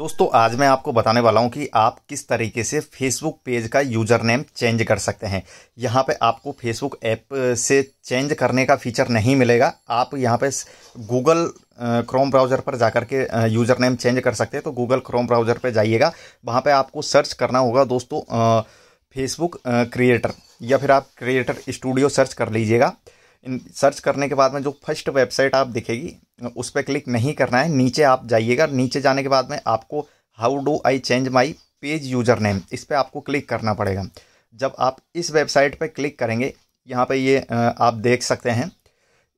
दोस्तों आज मैं आपको बताने वाला हूं कि आप किस तरीके से फेसबुक पेज का यूज़र नेम चेंज कर सकते हैं यहां पे आपको फेसबुक ऐप से चेंज करने का फीचर नहीं मिलेगा आप यहां पे गूगल क्रोम ब्राउज़र पर जाकर के यूज़र नेम चेंज कर सकते हैं तो गूगल क्रोम ब्राउज़र पर जाइएगा वहां पे आपको सर्च करना होगा दोस्तों फेसबुक क्रिएटर या फिर आप क्रिएटर स्टूडियो सर्च कर लीजिएगा इन सर्च करने के बाद में जो फर्स्ट वेबसाइट आप दिखेगी उस पर क्लिक नहीं करना है नीचे आप जाइएगा नीचे जाने के बाद में आपको how do I change my page user name इस पर आपको क्लिक करना पड़ेगा जब आप इस वेबसाइट पर क्लिक करेंगे यहाँ पे ये आप देख सकते हैं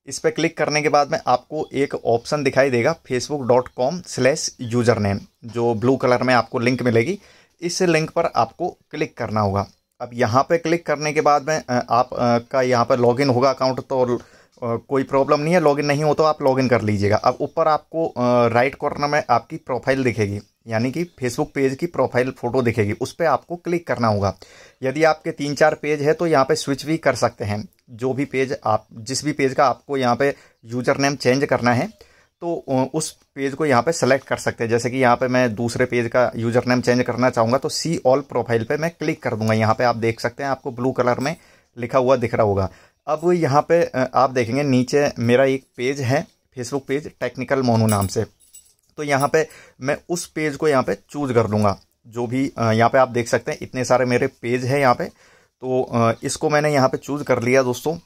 इस पर क्लिक करने के बाद में आपको एक ऑप्शन दिखाई देगा Facebook dot com slash user name जो ब्लू कलर में आपको लिंक मिलेगी इस लिंक पर आपको क्लिक करना होगा अब यहाँ पे क्लिक करने के बाद में आपका यहाँ पर लॉगिन होगा अकाउंट तो कोई प्रॉब्लम नहीं है लॉगिन नहीं हो तो आप लॉगिन कर लीजिएगा अब ऊपर आपको राइट कॉर्नर में आपकी प्रोफाइल दिखेगी यानी कि फेसबुक पेज की प्रोफाइल फ़ोटो दिखेगी उस पर आपको क्लिक करना होगा यदि आपके तीन चार पेज है तो यहाँ पे स्विच भी कर सकते हैं जो भी पेज आप जिस भी पेज का आपको यहाँ पे यूज़र नेम चेंज करना है तो उस पेज को यहाँ पे सेलेक्ट कर सकते हैं जैसे कि यहाँ पे मैं दूसरे पेज का यूजर नेम चेंज करना चाहूँगा तो सी ऑल प्रोफाइल पे मैं क्लिक कर दूंगा यहाँ पे आप देख सकते हैं आपको ब्लू कलर में लिखा हुआ दिख रहा होगा अब यहाँ पे आप देखेंगे नीचे मेरा एक पेज है फेसबुक पेज टेक्निकल मोनू नाम से तो यहाँ पर मैं उस पेज को यहाँ पर चूज कर लूँगा जो भी यहाँ पर आप देख सकते हैं इतने सारे मेरे पेज है यहाँ पर तो इसको मैंने यहाँ पर चूज कर लिया दोस्तों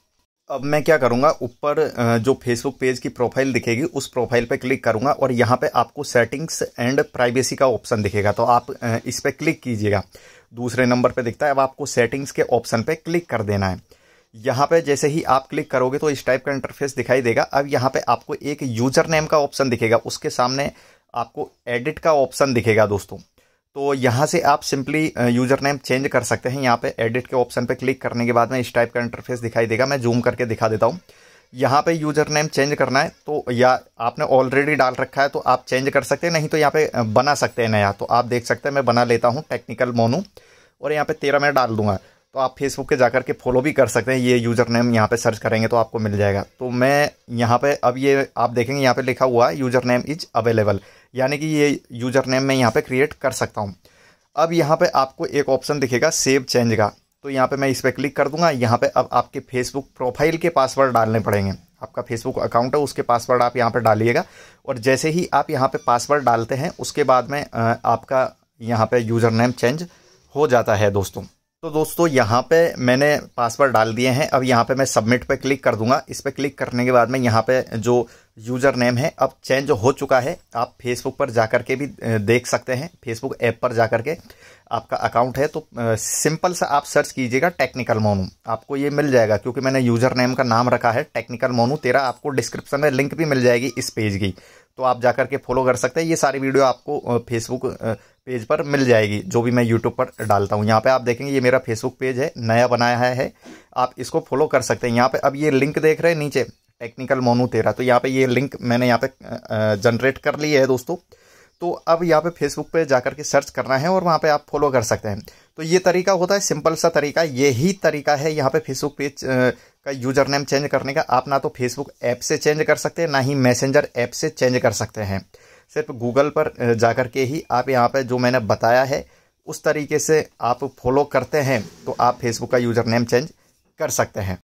अब मैं क्या करूँगा ऊपर जो फेसबुक पेज की प्रोफाइल दिखेगी उस प्रोफाइल पर क्लिक करूँगा और यहाँ पर आपको सेटिंग्स एंड प्राइवेसी का ऑप्शन दिखेगा तो आप इस पर क्लिक कीजिएगा दूसरे नंबर पर दिखता है अब आपको सेटिंग्स के ऑप्शन पर क्लिक कर देना है यहाँ पे जैसे ही आप क्लिक करोगे तो इस टाइप का इंटरफेस दिखाई देगा अब यहाँ पे आपको एक यूजर नेम का ऑप्शन दिखेगा उसके सामने आपको एडिट का ऑप्शन दिखेगा दोस्तों तो यहाँ से आप सिंपली यूज़र नेम चेंज कर सकते हैं यहाँ पे एडिट के ऑप्शन पे क्लिक करने के बाद में इस टाइप का इंटरफेस दिखाई देगा मैं जूम करके दिखा देता हूँ यहाँ पे यूज़र नेम चेंज करना है तो या आपने ऑलरेडी डाल रखा है तो आप चेंज कर सकते हैं नहीं तो यहाँ पे uh, बना सकते हैं नया तो आप देख सकते हैं मैं बना लेता हूँ टेक्निकल मोनू और यहाँ पर तेरह मैं डाल दूँगा तो आप फेसबुक के जाकर के फॉलो भी कर सकते हैं ये यूज़र नेम यहाँ पे सर्च करेंगे तो आपको मिल जाएगा तो मैं यहाँ पे अब ये आप देखेंगे यहाँ पे लिखा हुआ है यूज़र नेम इज़ अवेलेबल यानी कि ये यूज़र नेम मैं यहाँ पे क्रिएट कर सकता हूँ अब यहाँ पे आपको एक ऑप्शन दिखेगा सेव चेंज का तो यहाँ पर मैं इस पर क्लिक कर दूँगा यहाँ पर अब आपके फेसबुक प्रोफाइल के पासवर्ड डालने पड़ेंगे आपका फेसबुक अकाउंट है उसके पासवर्ड आप यहाँ पर डालिएगा और जैसे ही आप यहाँ पर पासवर्ड डालते हैं उसके बाद में आपका यहाँ पर यूज़र नेम चेंज हो जाता है दोस्तों तो दोस्तों यहाँ पे मैंने पासवर्ड डाल दिए हैं अब यहाँ पे मैं सबमिट पे क्लिक कर दूंगा इस पर क्लिक करने के बाद में यहाँ पे जो यूज़र नेम है अब चेंज हो चुका है आप फेसबुक पर जा के भी देख सकते हैं फेसबुक ऐप पर जा के आपका अकाउंट है तो सिंपल सा आप सर्च कीजिएगा टेक्निकल मोनू आपको ये मिल जाएगा क्योंकि मैंने यूज़र नेम का नाम रखा है टेक्निकल मोनू तेरा आपको डिस्क्रिप्शन में लिंक भी मिल जाएगी इस पेज की तो आप जा के फॉलो कर सकते हैं ये सारी वीडियो आपको फेसबुक पेज पर मिल जाएगी जो भी मैं यूट्यूब पर डालता हूँ यहाँ पे आप देखेंगे ये मेरा फेसबुक पेज है नया बनाया है आप इसको फॉलो कर सकते हैं यहाँ पे अब ये लिंक देख रहे हैं नीचे टेक्निकल मोनू तेरा तो यहाँ पे ये लिंक मैंने यहाँ पे जनरेट कर ली है दोस्तों तो अब यहाँ पे फेसबुक पे जाकर के सर्च करना है और वहाँ पे आप फॉलो कर सकते हैं तो ये तरीका होता है सिंपल सा तरीका यही तरीका है यहाँ पे फेसबुक पेज का यूजर नेम चेंज करने का आप ना तो फेसबुक ऐप से चेंज कर सकते हैं ना ही मैसेंजर ऐप से चेंज कर सकते हैं सिर्फ गूगल पर जाकर के ही आप यहाँ पर जो मैंने बताया है उस तरीके से आप फॉलो करते हैं तो आप फेसबुक का यूज़र नेम चेंज कर सकते हैं